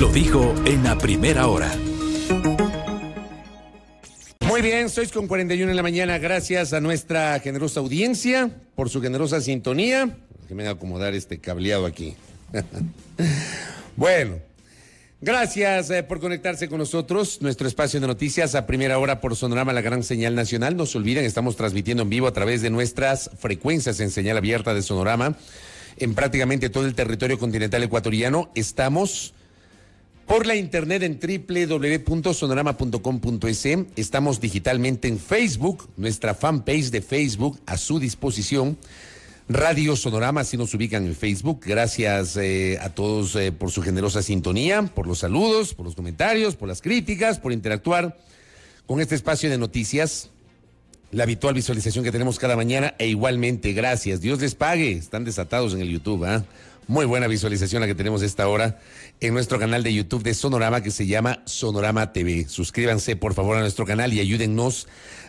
Lo dijo en la primera hora. Muy bien, sois con 41 en la mañana. Gracias a nuestra generosa audiencia por su generosa sintonía. Que me acomodar este cableado aquí. bueno, gracias eh, por conectarse con nosotros. Nuestro espacio de noticias a primera hora por Sonorama, la gran señal nacional. No se olviden, estamos transmitiendo en vivo a través de nuestras frecuencias en señal abierta de Sonorama en prácticamente todo el territorio continental ecuatoriano. Estamos por la internet en www.sonorama.com.es. Estamos digitalmente en Facebook, nuestra fanpage de Facebook a su disposición. Radio Sonorama, si nos ubican en Facebook. Gracias eh, a todos eh, por su generosa sintonía, por los saludos, por los comentarios, por las críticas, por interactuar con este espacio de noticias. La habitual visualización que tenemos cada mañana e igualmente, gracias. Dios les pague. Están desatados en el YouTube, ¿ah? Muy buena visualización la que tenemos esta hora en nuestro canal de YouTube de Sonorama que se llama Sonorama TV. Suscríbanse por favor a nuestro canal y ayúdennos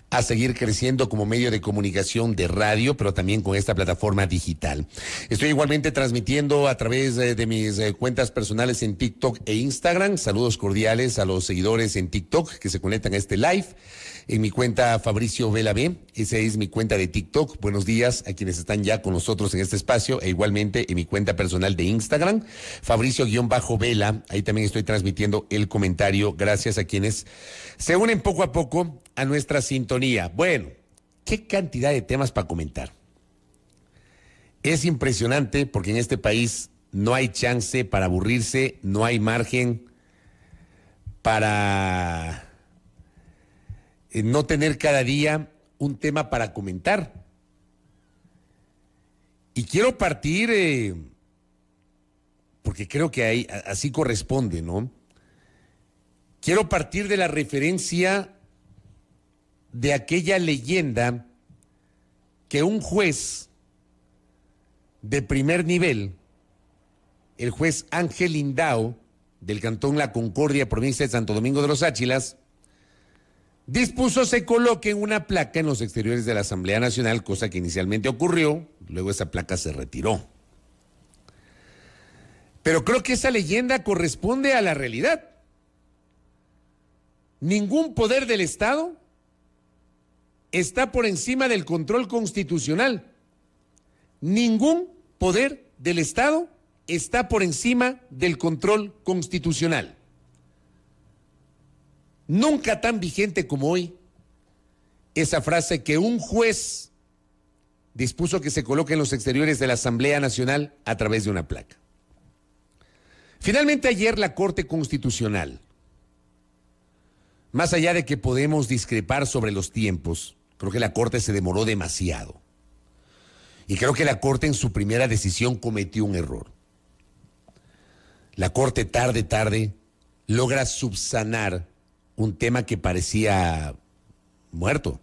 a seguir creciendo como medio de comunicación de radio, pero también con esta plataforma digital. Estoy igualmente transmitiendo a través eh, de mis eh, cuentas personales en TikTok e Instagram. Saludos cordiales a los seguidores en TikTok que se conectan a este live en mi cuenta Fabricio Vela B. Esa es mi cuenta de TikTok. Buenos días a quienes están ya con nosotros en este espacio e igualmente en mi cuenta personal de Instagram, Fabricio-Vela. Ahí también estoy transmitiendo el comentario. Gracias a quienes se unen poco a poco a nuestra sintonía. Bueno, qué cantidad de temas para comentar. Es impresionante porque en este país no hay chance para aburrirse, no hay margen para en eh, no tener cada día un tema para comentar. Y quiero partir, eh, porque creo que ahí, así corresponde, ¿no? Quiero partir de la referencia de aquella leyenda que un juez de primer nivel, el juez Ángel Indao, del Cantón La Concordia, provincia de Santo Domingo de los Áchilas, dispuso se coloque una placa en los exteriores de la Asamblea Nacional, cosa que inicialmente ocurrió, luego esa placa se retiró. Pero creo que esa leyenda corresponde a la realidad. Ningún poder del Estado está por encima del control constitucional. Ningún poder del Estado está por encima del control constitucional nunca tan vigente como hoy, esa frase que un juez dispuso que se coloque en los exteriores de la Asamblea Nacional a través de una placa. Finalmente ayer la Corte Constitucional, más allá de que podemos discrepar sobre los tiempos, creo que la Corte se demoró demasiado. Y creo que la Corte en su primera decisión cometió un error. La Corte tarde, tarde, logra subsanar un tema que parecía muerto.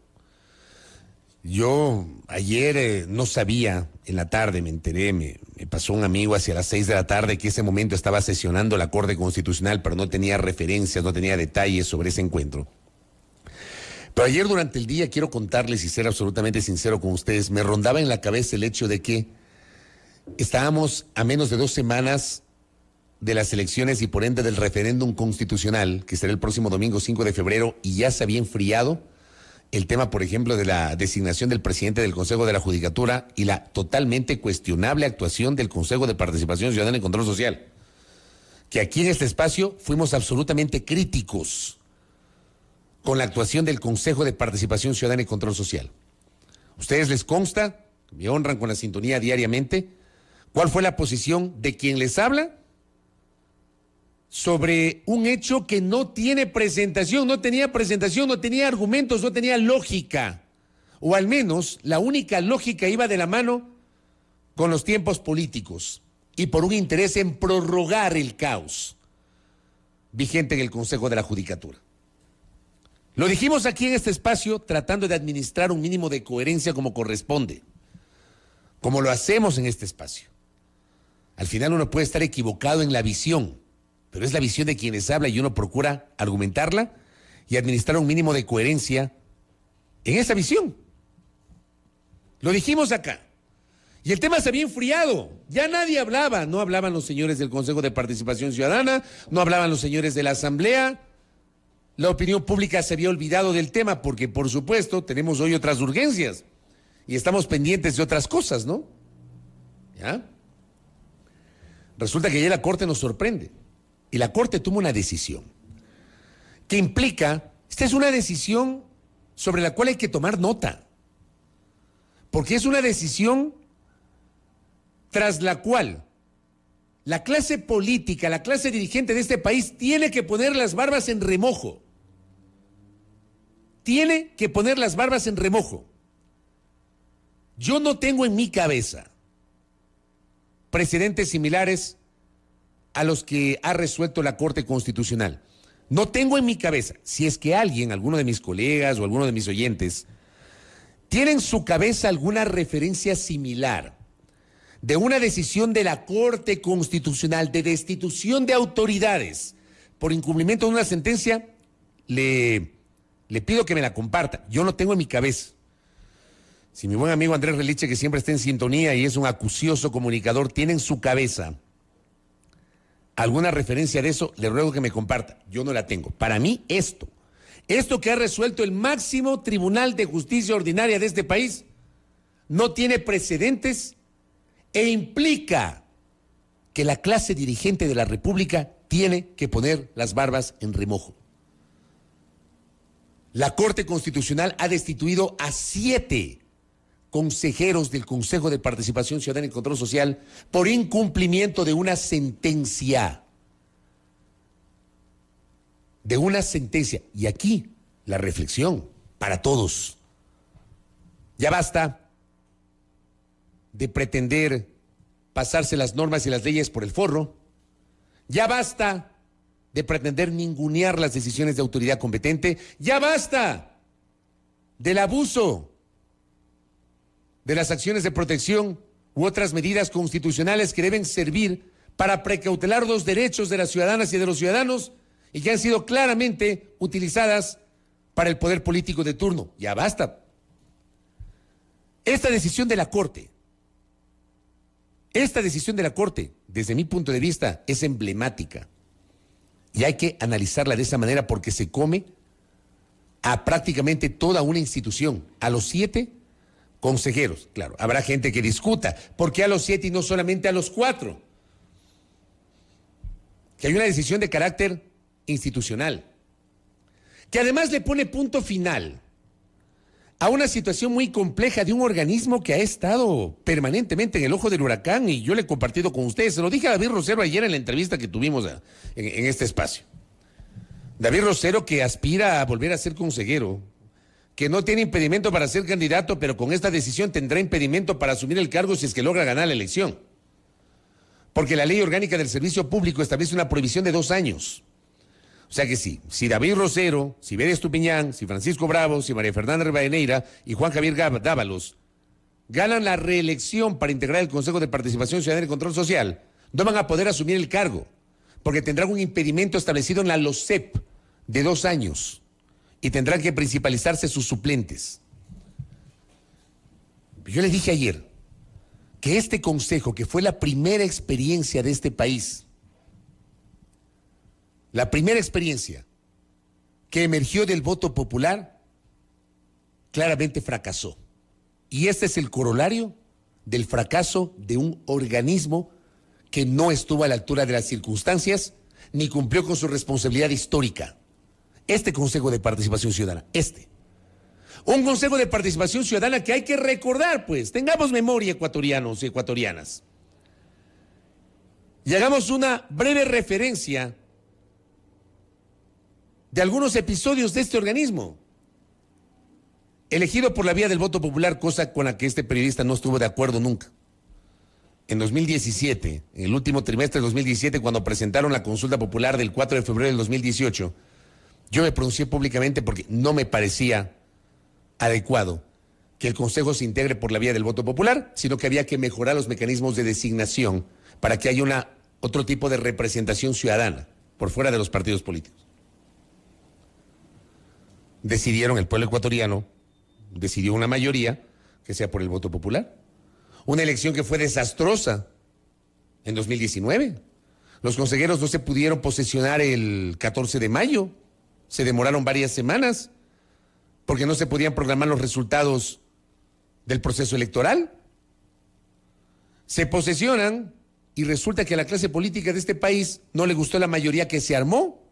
Yo ayer eh, no sabía, en la tarde me enteré, me, me, pasó un amigo hacia las seis de la tarde que ese momento estaba sesionando la Corte Constitucional, pero no tenía referencias, no tenía detalles sobre ese encuentro. Pero ayer durante el día, quiero contarles y ser absolutamente sincero con ustedes, me rondaba en la cabeza el hecho de que estábamos a menos de dos semanas de las elecciones y por ende del referéndum constitucional, que será el próximo domingo 5 de febrero, y ya se había enfriado el tema, por ejemplo, de la designación del presidente del Consejo de la Judicatura y la totalmente cuestionable actuación del Consejo de Participación Ciudadana y Control Social. Que aquí en este espacio fuimos absolutamente críticos con la actuación del Consejo de Participación Ciudadana y Control Social. ¿Ustedes les consta? Me honran con la sintonía diariamente. ¿Cuál fue la posición de quien les habla? sobre un hecho que no tiene presentación, no tenía presentación, no tenía argumentos, no tenía lógica. O al menos la única lógica iba de la mano con los tiempos políticos y por un interés en prorrogar el caos vigente en el Consejo de la Judicatura. Lo dijimos aquí en este espacio tratando de administrar un mínimo de coherencia como corresponde, como lo hacemos en este espacio. Al final uno puede estar equivocado en la visión pero es la visión de quienes habla y uno procura argumentarla y administrar un mínimo de coherencia en esa visión. Lo dijimos acá. Y el tema se había enfriado. Ya nadie hablaba. No hablaban los señores del Consejo de Participación Ciudadana, no hablaban los señores de la Asamblea. La opinión pública se había olvidado del tema porque, por supuesto, tenemos hoy otras urgencias y estamos pendientes de otras cosas, ¿no? ¿Ya? Resulta que ya la Corte nos sorprende y la Corte tomó una decisión que implica, esta es una decisión sobre la cual hay que tomar nota, porque es una decisión tras la cual la clase política, la clase dirigente de este país tiene que poner las barbas en remojo. Tiene que poner las barbas en remojo. Yo no tengo en mi cabeza precedentes similares a los que ha resuelto la Corte Constitucional. No tengo en mi cabeza, si es que alguien, alguno de mis colegas o alguno de mis oyentes, tiene en su cabeza alguna referencia similar de una decisión de la Corte Constitucional de destitución de autoridades por incumplimiento de una sentencia, le, le pido que me la comparta. Yo no tengo en mi cabeza. Si mi buen amigo Andrés Reliche, que siempre está en sintonía y es un acucioso comunicador, tiene en su cabeza alguna referencia de eso, le ruego que me comparta. Yo no la tengo. Para mí, esto, esto que ha resuelto el máximo Tribunal de Justicia Ordinaria de este país, no tiene precedentes e implica que la clase dirigente de la República tiene que poner las barbas en remojo. La Corte Constitucional ha destituido a siete consejeros del Consejo de Participación Ciudadana y Control Social por incumplimiento de una sentencia. De una sentencia. Y aquí la reflexión para todos. Ya basta de pretender pasarse las normas y las leyes por el forro. Ya basta de pretender ningunear las decisiones de autoridad competente. Ya basta del abuso de las acciones de protección u otras medidas constitucionales que deben servir para precautelar los derechos de las ciudadanas y de los ciudadanos y que han sido claramente utilizadas para el poder político de turno. Ya basta. Esta decisión de la Corte, esta decisión de la Corte, desde mi punto de vista, es emblemática. Y hay que analizarla de esa manera porque se come a prácticamente toda una institución, a los siete consejeros. Claro, habrá gente que discuta. ¿Por qué a los siete y no solamente a los cuatro? Que hay una decisión de carácter institucional. Que además le pone punto final a una situación muy compleja de un organismo que ha estado permanentemente en el ojo del huracán y yo le he compartido con ustedes. Se lo dije a David Rosero ayer en la entrevista que tuvimos eh, en este espacio. David Rosero que aspira a volver a ser consejero que no tiene impedimento para ser candidato, pero con esta decisión tendrá impedimento para asumir el cargo si es que logra ganar la elección. Porque la ley orgánica del servicio público establece una prohibición de dos años. O sea que si David Rosero, si Vélez Estupiñán, si Francisco Bravo, si María Fernanda Rivadeneira y Juan Javier Dávalos ganan la reelección para integrar el Consejo de Participación Ciudadana y Control Social, no van a poder asumir el cargo, porque tendrán un impedimento establecido en la LOCEP de dos años y tendrán que principalizarse sus suplentes. Yo les dije ayer que este consejo, que fue la primera experiencia de este país, la primera experiencia que emergió del voto popular, claramente fracasó. Y este es el corolario del fracaso de un organismo que no estuvo a la altura de las circunstancias ni cumplió con su responsabilidad histórica. Este Consejo de Participación Ciudadana, este. Un Consejo de Participación Ciudadana que hay que recordar, pues. Tengamos memoria, ecuatorianos y ecuatorianas. Y hagamos una breve referencia de algunos episodios de este organismo elegido por la vía del voto popular, cosa con la que este periodista no estuvo de acuerdo nunca. En 2017, en el último trimestre de 2017, cuando presentaron la consulta popular del 4 de febrero del 2018, yo me pronuncié públicamente porque no me parecía adecuado que el Consejo se integre por la vía del voto popular, sino que había que mejorar los mecanismos de designación para que haya una, otro tipo de representación ciudadana por fuera de los partidos políticos. Decidieron, el pueblo ecuatoriano decidió una mayoría que sea por el voto popular. Una elección que fue desastrosa en 2019. Los consejeros no se pudieron posesionar el 14 de mayo se demoraron varias semanas porque no se podían programar los resultados del proceso electoral. Se posesionan y resulta que a la clase política de este país no le gustó la mayoría que se armó.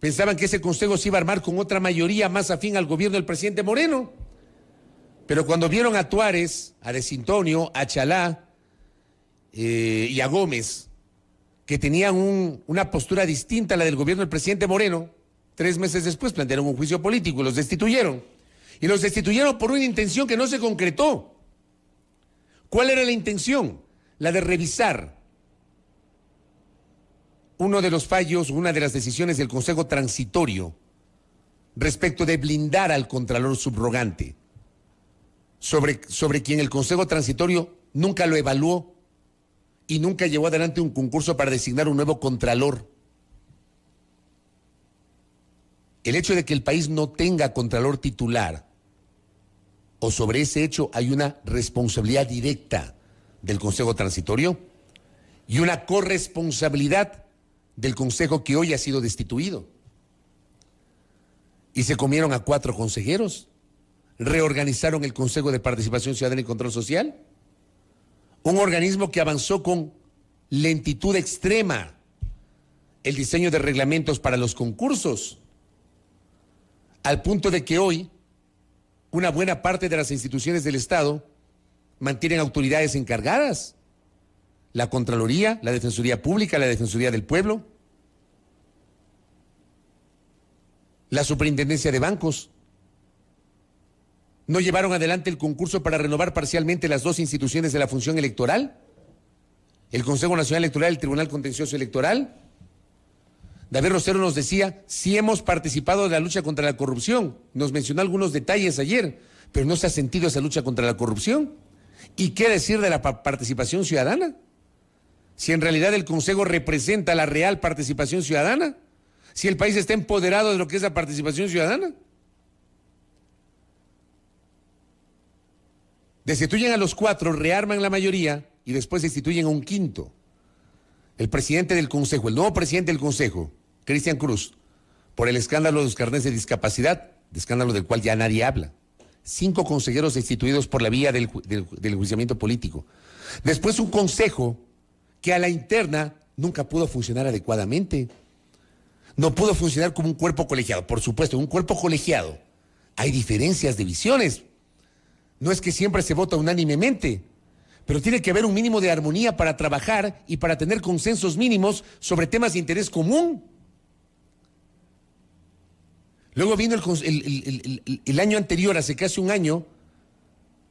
Pensaban que ese consejo se iba a armar con otra mayoría más afín al gobierno del presidente Moreno. Pero cuando vieron a Tuárez, a Desintonio, a Chalá eh, y a Gómez que tenían una postura distinta a la del gobierno del presidente Moreno, tres meses después plantearon un juicio político y los destituyeron. Y los destituyeron por una intención que no se concretó. ¿Cuál era la intención? La de revisar uno de los fallos, una de las decisiones del Consejo Transitorio respecto de blindar al Contralor subrogante, sobre, sobre quien el Consejo Transitorio nunca lo evaluó y nunca llevó adelante un concurso para designar un nuevo contralor. El hecho de que el país no tenga contralor titular, o sobre ese hecho hay una responsabilidad directa del Consejo Transitorio y una corresponsabilidad del Consejo que hoy ha sido destituido. Y se comieron a cuatro consejeros, reorganizaron el Consejo de Participación Ciudadana y Control Social un organismo que avanzó con lentitud extrema el diseño de reglamentos para los concursos, al punto de que hoy una buena parte de las instituciones del Estado mantienen autoridades encargadas, la Contraloría, la Defensoría Pública, la Defensoría del Pueblo, la Superintendencia de Bancos, no llevaron adelante el concurso para renovar parcialmente las dos instituciones de la función electoral? ¿El Consejo Nacional Electoral, y el Tribunal Contencioso Electoral? David Rosero nos decía, si hemos participado de la lucha contra la corrupción, nos mencionó algunos detalles ayer, pero no se ha sentido esa lucha contra la corrupción. ¿Y qué decir de la participación ciudadana? Si en realidad el Consejo representa la real participación ciudadana, si el país está empoderado de lo que es la participación ciudadana. Destituyen a los cuatro, rearman la mayoría y después destituyen a un quinto. El presidente del Consejo, el nuevo presidente del Consejo, Cristian Cruz, por el escándalo de los carnes de discapacidad, escándalo del cual ya nadie habla. Cinco consejeros destituidos por la vía del, del, político. Después un consejo que a la interna nunca pudo funcionar adecuadamente. No pudo funcionar como un cuerpo colegiado. Por supuesto, un cuerpo colegiado hay diferencias de visiones, no es que siempre se vota unánimemente, pero tiene que haber un mínimo de armonía para trabajar y para tener consensos mínimos sobre temas de interés común. Luego vino el, año anterior, hace casi un año,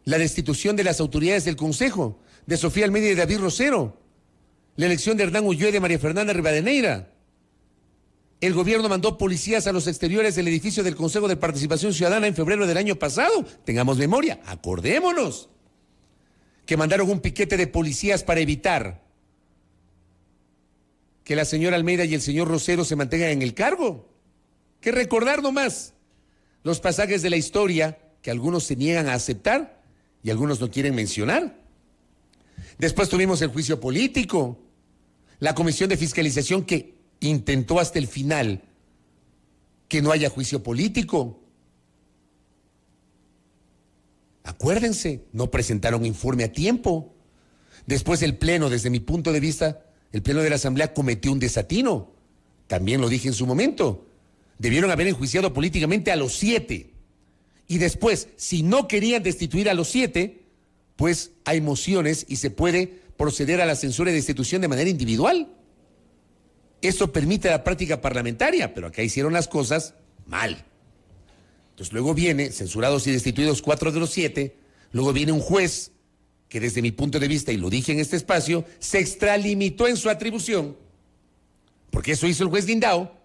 la destitución de las autoridades del Consejo, de Sofía Almeida y David Rosero, la elección de Hernán Ulloa y de María Fernanda Rivadeneira. El gobierno mandó policías a los exteriores del edificio del Consejo de Participación Ciudadana en febrero del año pasado. Tengamos memoria, acordémonos. Que mandaron un piquete de policías para evitar que la señora Almeida y el señor Rosero se mantengan en el cargo. Que recordar nomás los pasajes de la historia que algunos se niegan a aceptar y algunos no quieren mencionar. Después tuvimos el juicio político, la comisión de fiscalización que intentó hasta el final que no haya juicio político. Acuérdense, no presentaron informe a tiempo. Después el Pleno, desde mi punto de vista, el Pleno de la Asamblea cometió un desatino. También lo dije en su momento. Debieron haber enjuiciado políticamente a los siete. Y después, si no querían destituir a los siete, pues hay mociones y se puede proceder a la censura de destitución de manera individual. Eso permite la práctica parlamentaria, pero acá hicieron las cosas mal. Entonces luego viene, censurados y destituidos cuatro de los siete, luego viene un juez que desde mi punto de vista, y lo dije en este espacio, se extralimitó en su atribución, porque eso hizo el juez Lindao,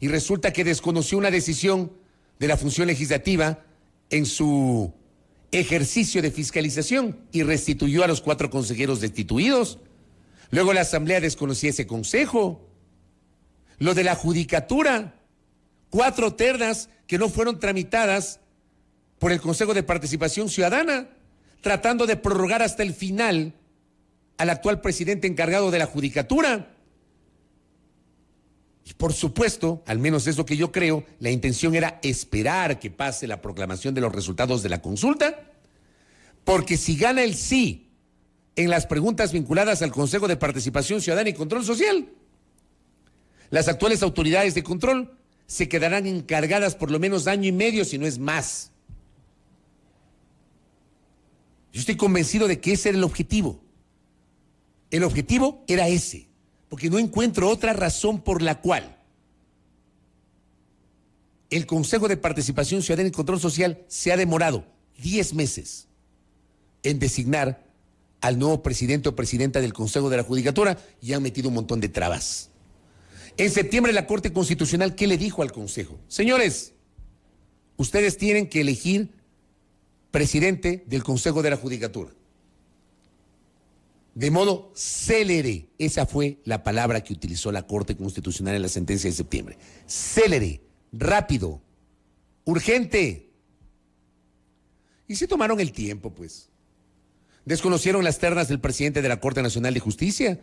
y resulta que desconoció una decisión de la función legislativa en su ejercicio de fiscalización y restituyó a los cuatro consejeros destituidos. Luego la Asamblea desconocía ese consejo. Lo de la judicatura, cuatro ternas que no fueron tramitadas por el Consejo de Participación Ciudadana, tratando de prorrogar hasta el final al actual presidente encargado de la judicatura. Y por supuesto, al menos eso lo que yo creo, la intención era esperar que pase la proclamación de los resultados de la consulta, porque si gana el sí en las preguntas vinculadas al Consejo de Participación Ciudadana y Control Social, las actuales autoridades de control se quedarán encargadas por lo menos año y medio, si no es más. Yo estoy convencido de que ese era el objetivo. El objetivo era ese, porque no encuentro otra razón por la cual el Consejo de Participación Ciudadana y Control Social se ha demorado 10 meses en designar al nuevo presidente o presidenta del Consejo de la Judicatura y han metido un montón de trabas. En septiembre la Corte Constitucional, ¿qué le dijo al Consejo? Señores, ustedes tienen que elegir presidente del Consejo de la Judicatura. De modo célere, esa fue la palabra que utilizó la Corte Constitucional en la sentencia de septiembre. Célere, rápido, urgente. Y se tomaron el tiempo, pues. Desconocieron las ternas del presidente de la Corte Nacional de Justicia,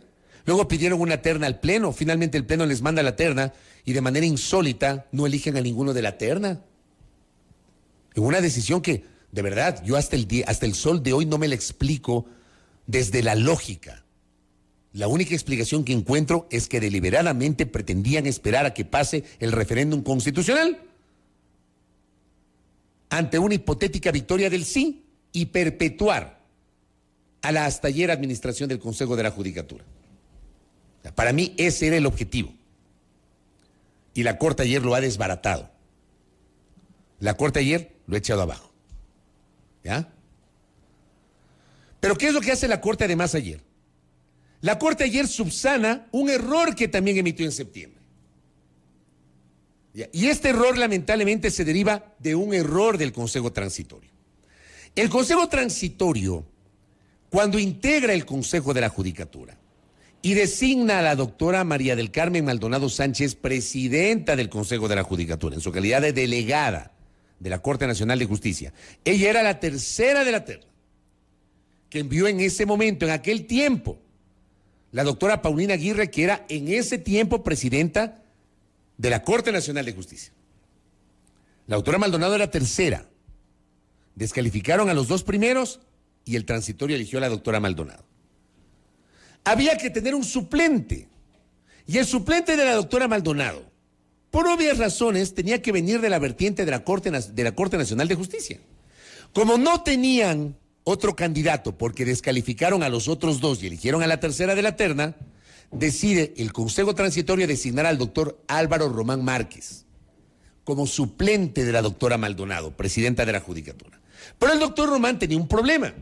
Luego pidieron una terna al Pleno, finalmente el Pleno les manda la terna y de manera insólita no eligen a ninguno de la terna. En una decisión que, de verdad, yo hasta el, día, hasta el sol de hoy no me la explico desde la lógica. La única explicación que encuentro es que deliberadamente pretendían esperar a que pase el referéndum constitucional ante una hipotética victoria del sí y perpetuar a la hasta ayer administración del Consejo de la Judicatura. Para mí ese era el objetivo. Y la Corte ayer lo ha desbaratado. La Corte ayer lo ha echado abajo. ¿Ya? Pero ¿qué es lo que hace la Corte además ayer? La Corte ayer subsana un error que también emitió en septiembre. Y este error lamentablemente se deriva de un error del Consejo Transitorio. El Consejo Transitorio, cuando integra el Consejo de la Judicatura, y designa a la doctora María del Carmen Maldonado Sánchez presidenta del Consejo de la Judicatura en su calidad de delegada de la Corte Nacional de Justicia. Ella era la tercera de la terna que envió en ese momento, en aquel tiempo, la doctora Paulina Aguirre, que era en ese tiempo presidenta de la Corte Nacional de Justicia. La doctora Maldonado era tercera. Descalificaron a los dos primeros y el transitorio eligió a la doctora Maldonado había que tener un suplente. Y el suplente de la doctora Maldonado. Por obvias razones tenía que venir de la vertiente de la Corte, de la Corte Nacional de Justicia. Como no tenían otro candidato porque descalificaron a los otros dos y eligieron a la tercera de la terna, decide el Consejo Transitorio designar al doctor Álvaro Román Márquez como suplente de la doctora Maldonado, presidenta de la Judicatura. Pero el doctor Román tenía un problema.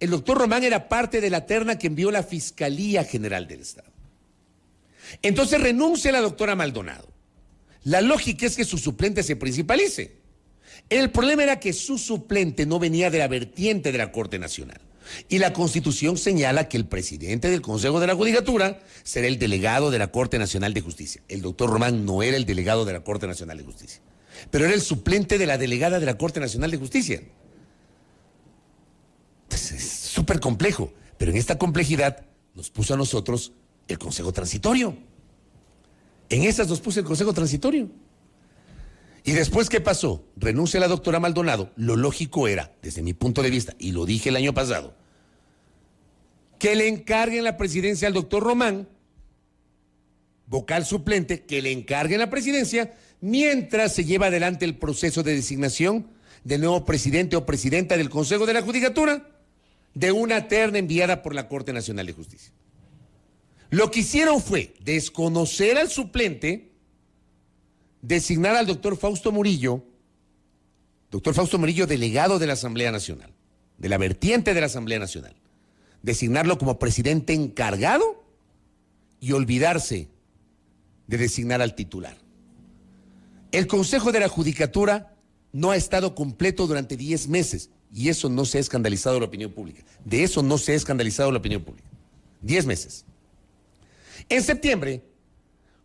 El doctor Román era parte de la terna que envió la Fiscalía General del Estado. Entonces renuncia la doctora Maldonado. La lógica es que su suplente se principalice. El problema era que su suplente no venía de la vertiente de la Corte Nacional. Y la Constitución señala que el presidente del Consejo de la Judicatura será el delegado de la Corte Nacional de Justicia. El doctor Román no era el delegado de la Corte Nacional de Justicia, pero era el suplente de la delegada de la Corte Nacional de Justicia complejo, pero en esta complejidad nos puso a nosotros el Consejo Transitorio. En esas nos puso el Consejo Transitorio. Y después, ¿qué pasó? Renuncia la doctora Maldonado. Lo lógico era, desde mi punto de vista, y lo dije el año pasado, que le encarguen la presidencia al doctor Román, vocal suplente, que le encarguen la presidencia mientras se lleva adelante el proceso de designación del nuevo presidente o presidenta del Consejo de la Judicatura de una terna enviada por la Corte Nacional de Justicia. Lo que hicieron fue desconocer al suplente, designar al doctor Fausto Murillo, doctor Fausto Murillo, delegado de la Asamblea Nacional, de la vertiente de la Asamblea Nacional, designarlo como presidente encargado y olvidarse de designar al titular. El Consejo de la Judicatura no ha estado completo durante 10 meses y eso no se ha escandalizado la opinión pública. De eso no se ha escandalizado la opinión pública. Diez meses. En septiembre,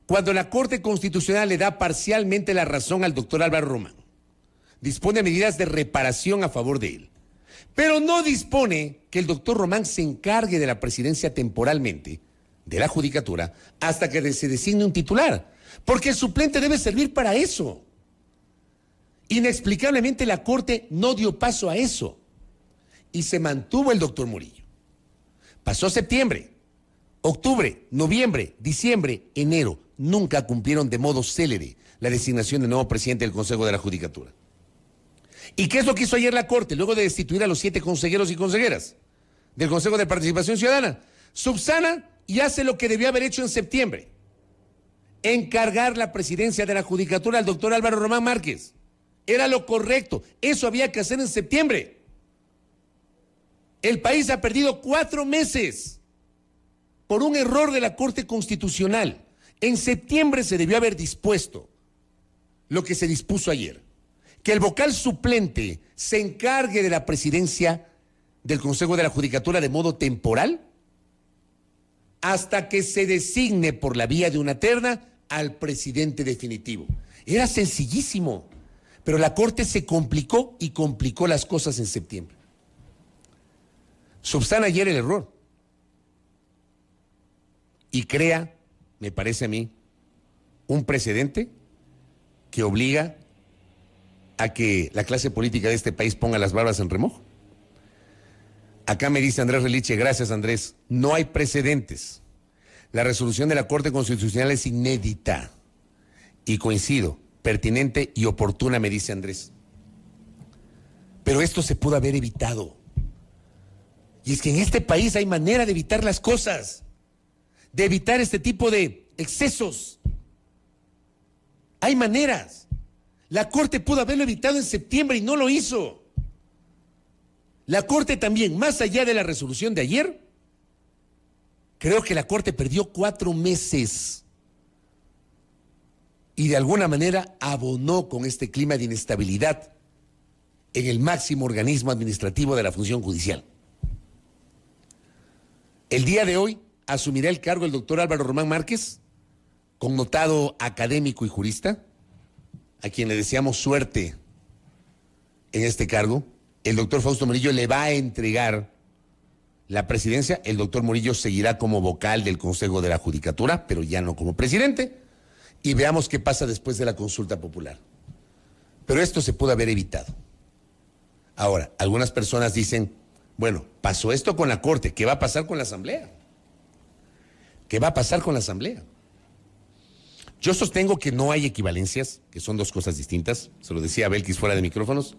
cuando la Corte Constitucional le da parcialmente la razón al doctor Álvaro Román, dispone medidas de reparación a favor de él, pero no dispone que el doctor Román se encargue de la presidencia temporalmente de la judicatura hasta que se designe un titular, porque el suplente debe servir para eso. Inexplicablemente la Corte no dio paso a eso y se mantuvo el doctor Murillo. Pasó septiembre, octubre, noviembre, diciembre, enero. Nunca cumplieron de modo célebre la designación del nuevo presidente del Consejo de la Judicatura. ¿Y qué es lo que hizo ayer la Corte luego de destituir a los siete consejeros y consejeras del Consejo de Participación Ciudadana? Subsana y hace lo que debió haber hecho en septiembre. Encargar la presidencia de la Judicatura al doctor Álvaro Román Márquez. Era lo correcto. Eso había que hacer en septiembre. El país ha perdido cuatro meses por un error de la Corte Constitucional. En septiembre se debió haber dispuesto lo que se dispuso ayer, que el vocal suplente se encargue de la presidencia del Consejo de la Judicatura de modo temporal hasta que se designe por la vía de una terna al presidente definitivo. Era sencillísimo. Pero la Corte se complicó y complicó las cosas en septiembre. Subsana ayer el error y crea, me parece a mí, un precedente que obliga a que la clase política de este país ponga las barbas en remojo. Acá me dice Andrés Reliche, gracias Andrés, no hay precedentes. La resolución de la Corte Constitucional es inédita y coincido, pertinente y oportuna, me dice Andrés. Pero esto se pudo haber evitado. Y es que en este país hay manera de evitar las cosas, de evitar este tipo de excesos. Hay maneras. La Corte pudo haberlo evitado en septiembre y no lo hizo. La Corte también, más allá de la resolución de ayer, creo que la Corte perdió cuatro meses y de alguna manera abonó con este clima de inestabilidad en el máximo organismo administrativo de la función judicial. El día de hoy asumirá el cargo el doctor Álvaro Román Márquez, connotado académico y jurista, a quien le deseamos suerte en este cargo. El doctor Fausto Murillo le va a entregar la presidencia. El doctor Murillo seguirá como vocal del Consejo de la Judicatura, pero ya no como presidente y veamos qué pasa después de la consulta popular. Pero esto se pudo haber evitado. Ahora, algunas personas dicen, bueno, pasó esto con la Corte, ¿qué va a pasar con la Asamblea? ¿Qué va a pasar con la Asamblea? Yo sostengo que no hay equivalencias, que son dos cosas distintas, se lo decía Belkis fuera de micrófonos,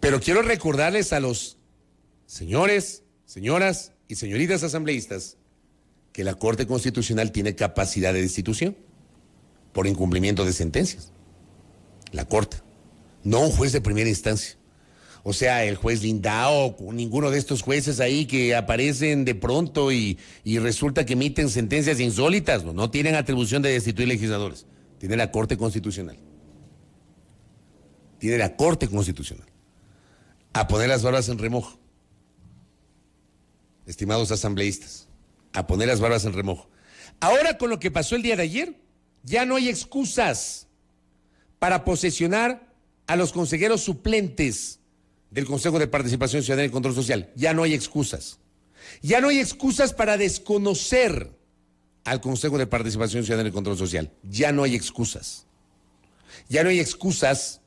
pero quiero recordarles a los señores, señoras y señoritas asambleístas que la Corte Constitucional tiene capacidad de destitución por incumplimiento de sentencias. La Corte, no un juez de primera instancia. O sea, el juez Lindao, ninguno de estos jueces ahí que aparecen de pronto y, resulta que emiten sentencias insólitas, no, no tienen atribución de destituir legisladores. Tiene la Corte Constitucional. Tiene la Corte Constitucional. A poner las barbas en remojo. Estimados asambleístas a poner las barbas en remojo. Ahora con lo que pasó el día de ayer, ya no hay excusas para posesionar a los consejeros suplentes del Consejo de Participación Ciudadana y Control Social. Ya no hay excusas. Ya no hay excusas para desconocer al Consejo de Participación Ciudadana y Control Social. Ya no hay excusas. Ya no hay excusas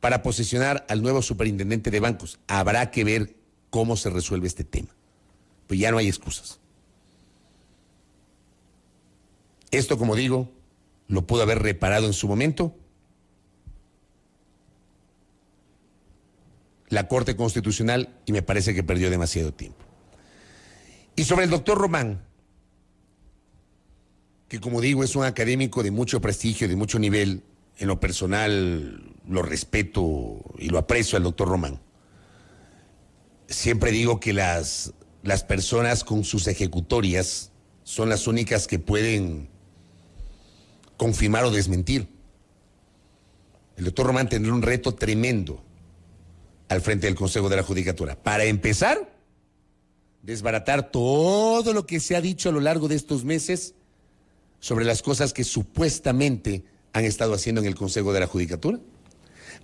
para posesionar al nuevo superintendente de bancos. Habrá que ver cómo se resuelve este tema. Pues ya no hay excusas. Esto, como digo, lo pudo haber reparado en su momento. La Corte Constitucional y me parece que perdió demasiado tiempo. Y sobre el doctor Román, que como digo es un académico de mucho prestigio, de mucho nivel, en lo personal lo respeto y lo aprecio al doctor Román. Siempre digo que las, las personas con sus ejecutorias son las únicas que pueden confirmar o desmentir. El doctor Román tendrá un reto tremendo al frente del Consejo de la Judicatura. Para empezar, desbaratar todo lo que se ha dicho a lo largo de estos meses sobre las cosas que supuestamente han estado haciendo en el Consejo de la Judicatura.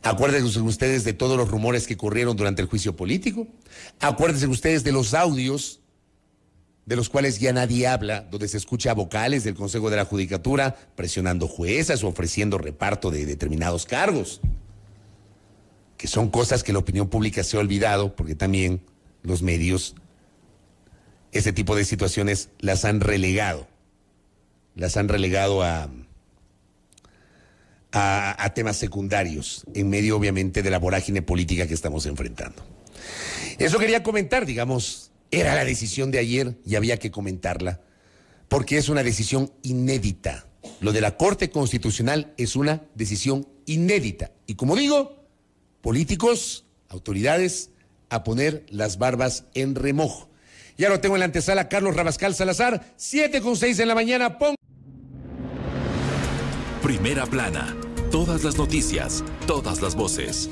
Acuérdense ustedes de todos los rumores que corrieron durante el juicio político. Acuérdense ustedes de los audios de los cuales ya nadie habla, donde se escucha a vocales del Consejo de la Judicatura presionando juezas o ofreciendo reparto de determinados cargos, que son cosas que la opinión pública se ha olvidado porque también los medios ese tipo de situaciones las han relegado, las han relegado a, a, a temas secundarios, en medio obviamente de la vorágine política que estamos enfrentando. Eso quería comentar, digamos, era la decisión de ayer y había que comentarla, porque es una decisión inédita. Lo de la Corte Constitucional es una decisión inédita. Y como digo, políticos, autoridades, a poner las barbas en remojo. Ya lo tengo en la antesala, Carlos Rabascal Salazar, 7 con 6 en la mañana. Pon... Primera plana, todas las noticias, todas las voces.